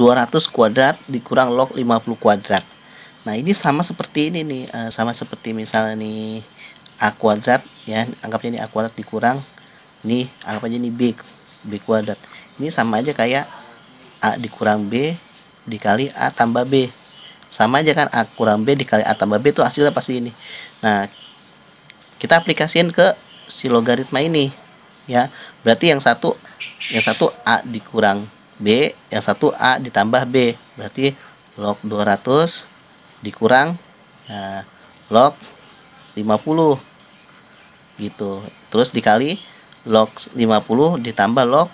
200 kuadrat dikurang log 50 kuadrat nah ini sama seperti ini nih uh, sama seperti misalnya nih A kuadrat ya anggapnya ini A kuadrat dikurang nih anggap aja ini B B kuadrat ini sama aja kayak A dikurang B dikali A tambah B sama aja kan A kurang B dikali A tambah B itu hasilnya pasti ini nah kita aplikasikan ke si logaritma ini ya berarti yang satu yang satu A dikurang B yang satu A ditambah B berarti log 200 dikurang nah, log 50 gitu terus dikali log 50 ditambah log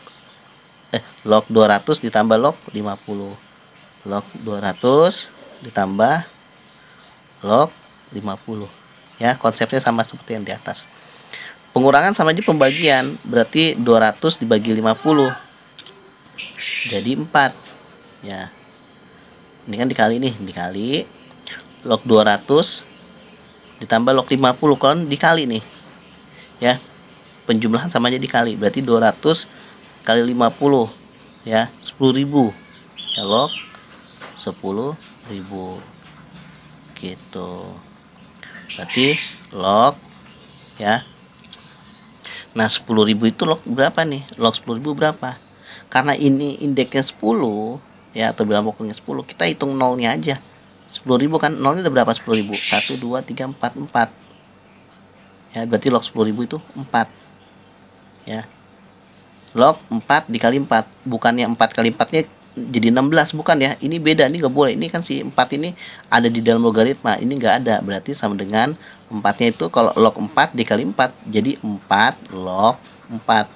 eh log 200 ditambah log 50 log 200 ditambah log 50 ya konsepnya sama seperti yang di atas pengurangan sama aja pembagian berarti 200 dibagi 50 jadi 4 ya ini kan dikali nih dikali log 200 ditambah log 50 kan dikali nih ya penjumlahan sama aja dikali berarti 200 kali 50 ya 10.000 ya log 10.000 gitu berarti log ya nah 10.000 itu log berapa nih log 10.000 berapa karena ini indeksnya 10 ya atau bilang pokoknya 10 kita hitung nolnya aja 10.000 kan nolnya ada berapa 10.000 1 2 3 4 4 ya berarti log 10.000 itu 4 ya log 4 dikali 4 bukannya 4 kali 4 nya jadi 16 bukan ya ini beda ini nggak boleh ini kan si 4 ini ada di dalam logaritma ini nggak ada berarti sama dengan 4 nya itu kalau log 4 dikali 4 jadi 4 log 4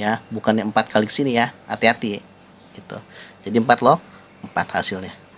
ya bukannya empat kali sini ya hati-hati gitu jadi empat log empat hasilnya